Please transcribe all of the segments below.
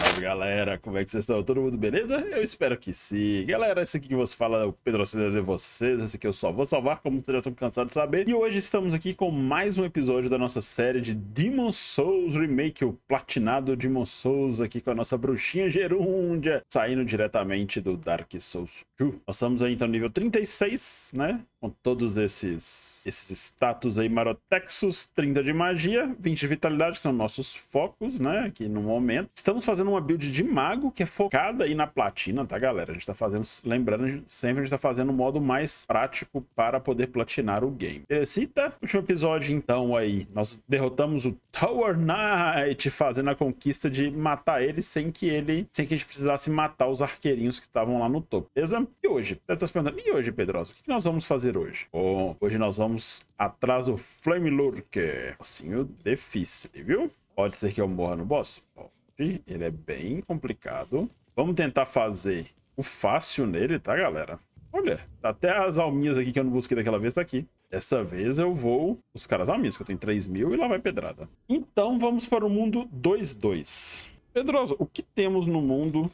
Salve galera, como é que vocês estão? Todo mundo beleza? Eu espero que sim. Galera, esse aqui que você fala é o Pedro Auxiliar de vocês, esse aqui eu só vou salvar, como vocês já estão cansados de saber. E hoje estamos aqui com mais um episódio da nossa série de Demon Souls Remake, o platinado Demon Souls aqui com a nossa bruxinha gerúndia, saindo diretamente do Dark Souls 2. Nós estamos aí então no nível 36, né? Com todos esses, esses status aí marotexos, 30 de magia, 20 de vitalidade, que são nossos focos, né? Aqui no momento. Estamos fazendo fazendo uma build de mago que é focada aí na platina, tá, galera? A gente tá fazendo, lembrando, sempre a gente tá fazendo um modo mais prático para poder platinar o game. Beleza? último episódio então aí, nós derrotamos o Tower Knight, fazendo a conquista de matar ele sem que ele, sem que a gente precisasse matar os arqueirinhos que estavam lá no topo, beleza? E hoje? Deve estar se perguntando, e hoje, Pedroso? o que nós vamos fazer hoje? Bom, hoje nós vamos atrás do Flame Lurker, assim, o difícil, viu? Pode ser que eu morra no boss? Bom, ele é bem complicado. Vamos tentar fazer o fácil nele, tá, galera? Olha, tá até as alminhas aqui que eu não busquei daquela vez tá aqui. Dessa vez eu vou buscar as alminhas, que eu tenho 3 mil e lá vai pedrada. Então vamos para o mundo 2-2. Pedroso, o que temos no mundo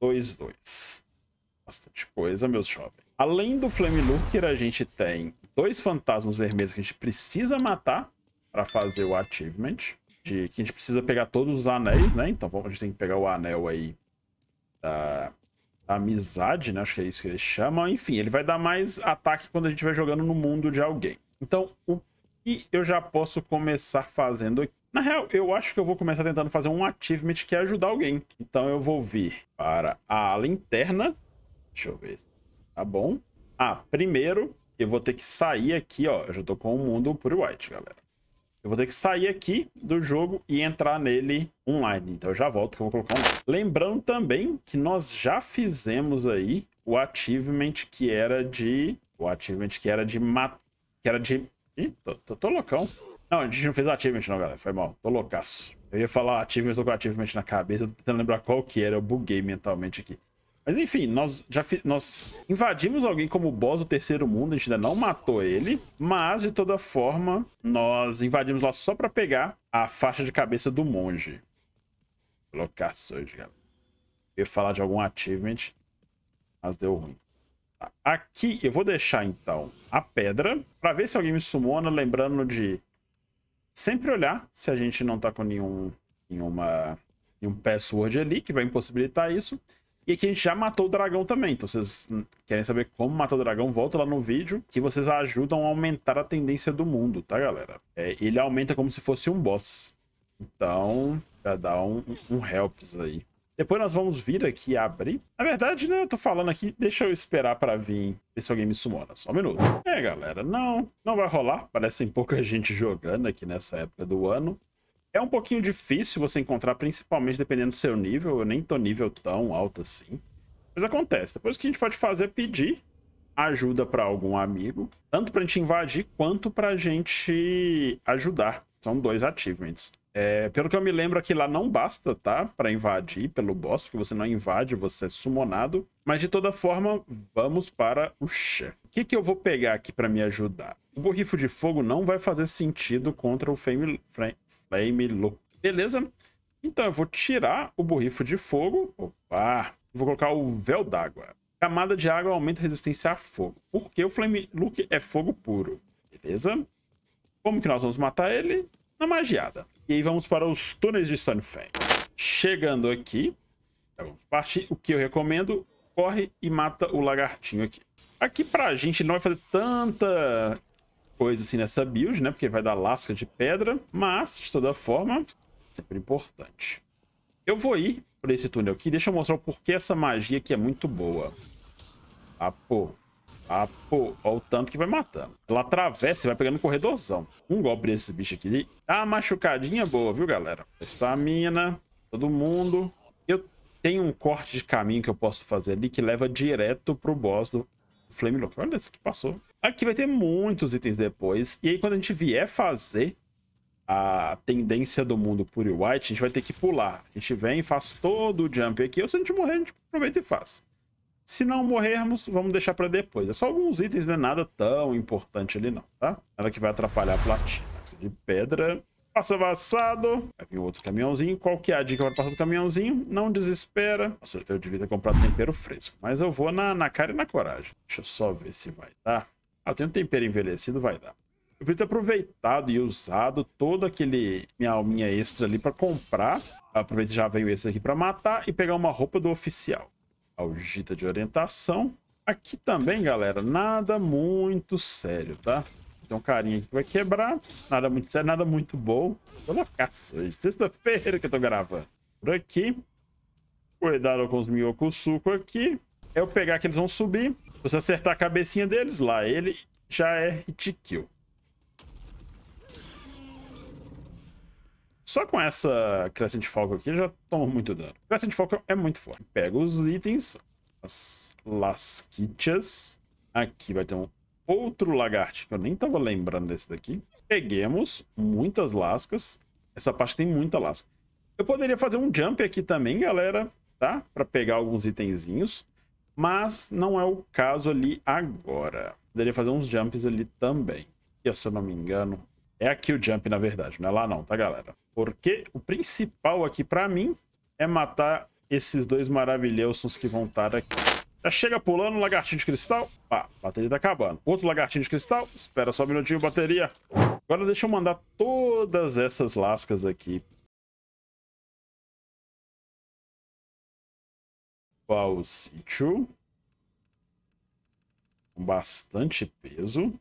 2-2? Bastante coisa, meus jovens. Além do Flame Looker, a gente tem dois fantasmas vermelhos que a gente precisa matar para fazer o achievement que a gente precisa pegar todos os anéis, né? Então a gente tem que pegar o anel aí da, da amizade, né? Acho que é isso que eles chamam. Enfim, ele vai dar mais ataque quando a gente vai jogando no mundo de alguém. Então, o que eu já posso começar fazendo aqui? Na real, eu acho que eu vou começar tentando fazer um achievement que é ajudar alguém. Então eu vou vir para a ala interna. Deixa eu ver se tá bom. Ah, primeiro eu vou ter que sair aqui, ó. Eu já tô com o mundo pure white, galera. Eu vou ter que sair aqui do jogo e entrar nele online. Então eu já volto que eu vou colocar um... Lembrando também que nós já fizemos aí o achievement que era de... O achievement que era de... Mat... Que era de... Ih, tô, tô, tô loucão. Não, a gente não fez achievement não, galera. Foi mal. Tô loucaço. Eu ia falar achievement, tô com achievement na cabeça. Tô tentando lembrar qual que era. Eu buguei mentalmente aqui. Mas enfim, nós já fi... nós invadimos alguém como boss do terceiro mundo, a gente ainda não matou ele, mas de toda forma, nós invadimos lá só para pegar a faixa de cabeça do monge. Locações, galera. Eu ia falar de algum achievement, mas deu ruim. Tá. Aqui eu vou deixar então a pedra para ver se alguém me sumona, lembrando de sempre olhar se a gente não tá com nenhum nenhuma nenhum password ali que vai impossibilitar isso. E aqui a gente já matou o dragão também, então vocês querem saber como matar o dragão, volta lá no vídeo, que vocês ajudam a aumentar a tendência do mundo, tá galera? É, ele aumenta como se fosse um boss. Então, já dá um, um helps aí. Depois nós vamos vir aqui abrir. Na verdade, né, eu tô falando aqui, deixa eu esperar pra vir, ver se alguém me sumona. Só um minuto. É, galera, não, não vai rolar. Parecem pouca gente jogando aqui nessa época do ano. É um pouquinho difícil você encontrar, principalmente dependendo do seu nível. Eu nem tô nível tão alto assim. Mas acontece. Depois o que a gente pode fazer é pedir ajuda para algum amigo, tanto pra gente invadir quanto pra gente ajudar. São dois achievements. É, pelo que eu me lembro aqui lá não basta, tá? Para invadir pelo boss, porque você não invade, você é summonado. Mas de toda forma, vamos para o chefe. O que, que eu vou pegar aqui para me ajudar? O borrifo de fogo não vai fazer sentido contra o Flame, Flame, Flame Loop. Beleza? Então eu vou tirar o borrifo de fogo. Opa! Vou colocar o véu d'água. Camada de água aumenta a resistência a fogo. Porque o Flame Look é fogo puro. Beleza? Como que nós vamos matar ele? Na magiada. E aí vamos para os túneis de Sunfang. Chegando aqui. Vamos partir. O que eu recomendo? Corre e mata o lagartinho aqui. Aqui pra gente não vai fazer tanta coisa assim nessa build, né? Porque vai dar lasca de pedra, mas, de toda forma, sempre importante. Eu vou ir por esse túnel aqui. Deixa eu mostrar o porquê essa magia aqui é muito boa. Ah, pô. Ah, pô. Olha o tanto que vai matando. Ela atravessa e vai pegando um corredorzão. Um golpe desse bicho aqui. Ah, machucadinha boa, viu, galera? Estamina. Todo mundo. Eu tenho um corte de caminho que eu posso fazer ali que leva direto pro boss do Flame Lock. Olha esse que passou. Aqui vai ter muitos itens depois. E aí, quando a gente vier fazer a tendência do mundo por white, a gente vai ter que pular. A gente vem, faz todo o jump aqui. Ou se a gente morrer, a gente aproveita e faz. Se não morrermos, vamos deixar para depois. É só alguns itens, não é nada tão importante ali não, tá? Era que vai atrapalhar a platina. De pedra. Passa vassado. Vai vir outro caminhãozinho. Qual que é a dica para passar do caminhãozinho? Não desespera. Nossa, eu devia ter comprado tempero fresco. Mas eu vou na, na cara e na coragem. Deixa eu só ver se vai dar. Tá? Ah, tem um tempero envelhecido, vai dar. Eu podia ter aproveitado e usado todo aquele minha alminha extra ali para comprar. Aproveita já veio esse aqui para matar e pegar uma roupa do oficial. Algita de orientação. Aqui também, galera, nada muito sério, tá? então um carinha aqui que vai quebrar. Nada muito sério, nada muito bom. Tô hoje. Sexta-feira que eu tô gravando. Por aqui. Cuidado com os minhocos suco aqui. É eu pegar que eles vão subir você acertar a cabecinha deles lá, ele já é hit kill. Só com essa Crescent Falcon aqui já toma muito dano. Crescent Falcon é muito forte. Pega os itens, as lasquichas. Aqui vai ter um outro lagarto, que eu nem tava lembrando desse daqui. Peguemos muitas lascas. Essa parte tem muita lasca. Eu poderia fazer um jump aqui também, galera, tá? Pra pegar alguns itenzinhos. Mas não é o caso ali agora. Poderia fazer uns jumps ali também. E se eu não me engano, é aqui o jump, na verdade. Não é lá não, tá, galera? Porque o principal aqui pra mim é matar esses dois maravilhosos que vão estar aqui. Já chega pulando, lagartinho de cristal. Ah, bateria tá acabando. Outro lagartinho de cristal. Espera só um minutinho, bateria. Agora deixa eu mandar todas essas lascas aqui o sítio. Com bastante peso.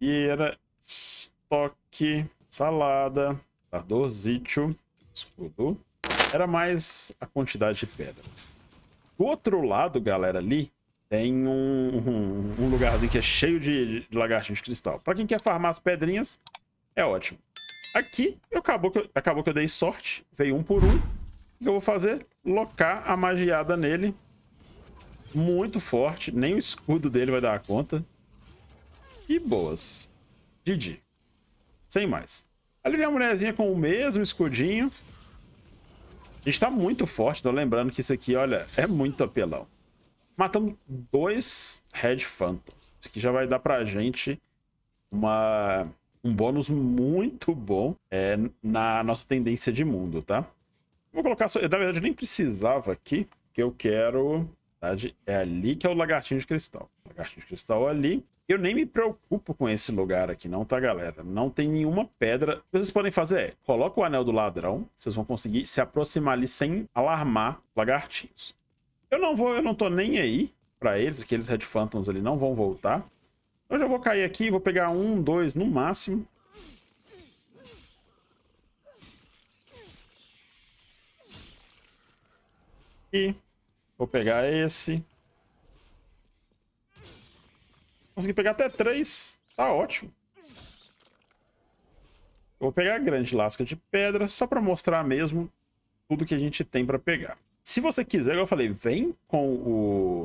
E era estoque, salada, ardorzítio, escudo. Era mais a quantidade de pedras. Do outro lado, galera, ali tem um, um, um lugarzinho que é cheio de, de lagartinho de cristal. Para quem quer farmar as pedrinhas, é ótimo. Aqui, eu, acabou, que eu, acabou que eu dei sorte. Veio um por um. O que eu vou fazer? Locar a magiada nele. Muito forte. Nem o escudo dele vai dar conta. E boas. Didi. Sem mais. Ali vem a mulherzinha com o mesmo escudinho. A gente tá muito forte. Tô lembrando que isso aqui, olha, é muito apelão. Matamos dois Red Phantoms. Isso aqui já vai dar pra gente uma um bônus muito bom é, na nossa tendência de mundo, tá? Vou colocar, só, na verdade, nem precisava aqui, que eu quero... Na verdade, é ali que é o lagartinho de cristal. Lagartinho de cristal é ali. Eu nem me preocupo com esse lugar aqui, não, tá, galera? Não tem nenhuma pedra. O que vocês podem fazer é, coloca o anel do ladrão, vocês vão conseguir se aproximar ali sem alarmar lagartinhos. Eu não vou, eu não tô nem aí para eles, aqueles Red Phantoms ali não vão voltar. Eu já vou cair aqui, vou pegar um, dois no máximo. E vou pegar esse. Consegui pegar até três. Tá ótimo. vou pegar a grande lasca de pedra só para mostrar mesmo tudo que a gente tem para pegar. Se você quiser, eu falei, vem com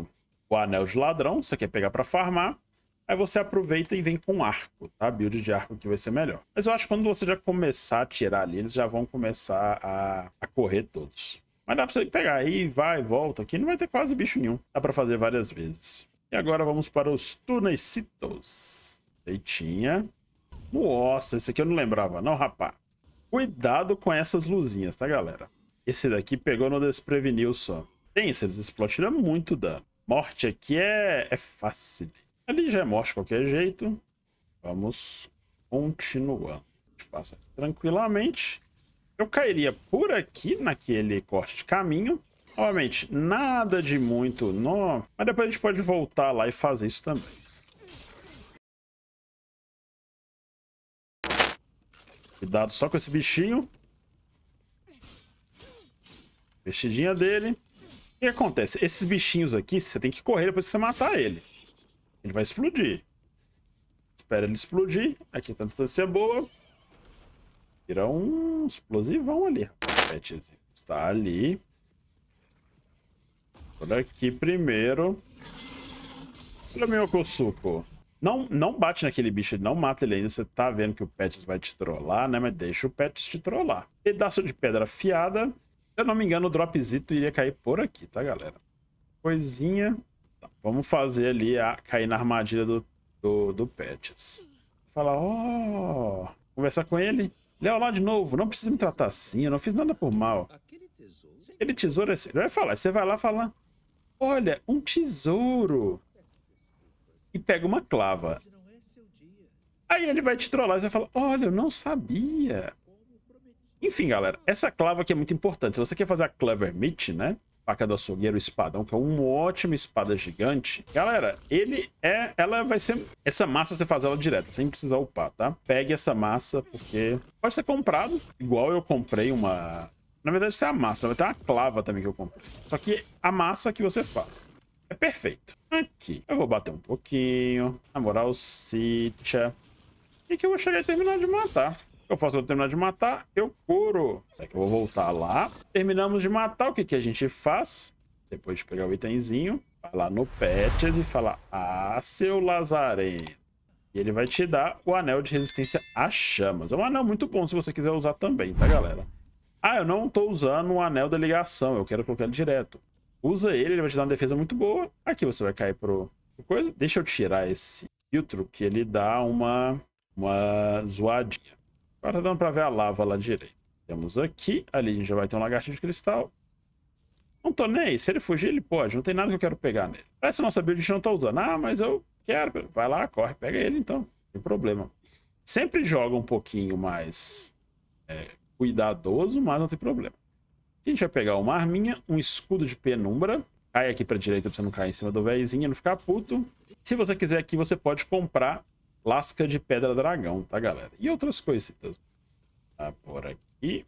o, o anel de ladrão, você quer pegar para farmar. Aí você aproveita e vem com arco, tá? Build de arco que vai ser melhor. Mas eu acho que quando você já começar a tirar ali, eles já vão começar a, a correr todos. Mas dá pra você pegar aí, vai, volta aqui, não vai ter quase bicho nenhum. Dá pra fazer várias vezes. E agora vamos para os tunecitos. Leitinha. Nossa, esse aqui eu não lembrava não, rapá. Cuidado com essas luzinhas, tá, galera? Esse daqui pegou no despreveniu só. Tem, eles explodiram muito dano. Morte aqui é, é fácil. Ali já é morte de qualquer jeito. Vamos continuar. A gente passa aqui tranquilamente. Eu cairia por aqui, naquele corte de caminho. Novamente, nada de muito nó. Mas depois a gente pode voltar lá e fazer isso também. Cuidado só com esse bichinho. Vestidinha dele. O que acontece? Esses bichinhos aqui, você tem que correr depois que você matar ele. Ele vai explodir. Espera ele explodir. Aqui tá a distância boa. Tira um explosivão ali. Está ali. Por aqui primeiro. Olha mim, Okosuko. Não, não bate naquele bicho, ele não mata ele ainda. Você tá vendo que o Pets vai te trollar, né? Mas deixa o Pets te trollar. Pedaço de pedra afiada. Se eu não me engano, o dropzito iria cair por aqui, tá, galera? Coisinha. Vamos fazer ali a cair na armadilha do, do, do Patches. Falar, ó. Oh, conversar com ele. Léo, lá de novo, não precisa me tratar assim, eu não fiz nada por mal. Aquele tesouro é seu. Ele vai falar, você vai lá falar. Olha, um tesouro. E pega uma clava. É Aí ele vai te trollar, você vai falar, olha, eu não sabia. Enfim, galera, essa clava aqui é muito importante. Se você quer fazer a Clever Meat, né? faca do açougueiro, espadão, que é uma ótima espada gigante. Galera, ele é. Ela vai ser. Essa massa você faz ela direta, sem precisar upar, tá? Pegue essa massa, porque pode ser comprado. Igual eu comprei uma. Na verdade, isso é a massa. Vai ter uma clava também que eu comprei. Só que a massa que você faz é perfeito. Aqui. Eu vou bater um pouquinho. Na moral, Citia. E que eu gostaria de terminar de matar. Eu faço eu terminar de matar, eu curo. É que eu vou voltar lá. Terminamos de matar, o que, que a gente faz? Depois de pegar o itemzinho, vai lá no Patches e fala, ah, seu lazarento. E ele vai te dar o anel de resistência a chamas. É um anel muito bom se você quiser usar também, tá, galera? Ah, eu não tô usando o anel da ligação, eu quero colocar ele direto. Usa ele, ele vai te dar uma defesa muito boa. Aqui você vai cair pro, pro coisa. Deixa eu tirar esse filtro que ele dá uma, uma zoadinha. Agora tá dando pra ver a lava lá direito. Temos aqui, ali a gente já vai ter um lagartinho de cristal. Não tô nem aí. Se ele fugir, ele pode. Não tem nada que eu quero pegar nele. Essa nossa build a gente não tá usando. Ah, mas eu quero. Vai lá, corre, pega ele então. Não tem problema. Sempre joga um pouquinho mais é, cuidadoso, mas não tem problema. Aqui a gente vai pegar uma arminha, um escudo de penumbra. Cai aqui pra direita pra você não cair em cima do véizinho, não ficar puto. Se você quiser aqui, você pode comprar Lasca de Pedra Dragão, tá, galera? E outras coisitas. Tá por aqui.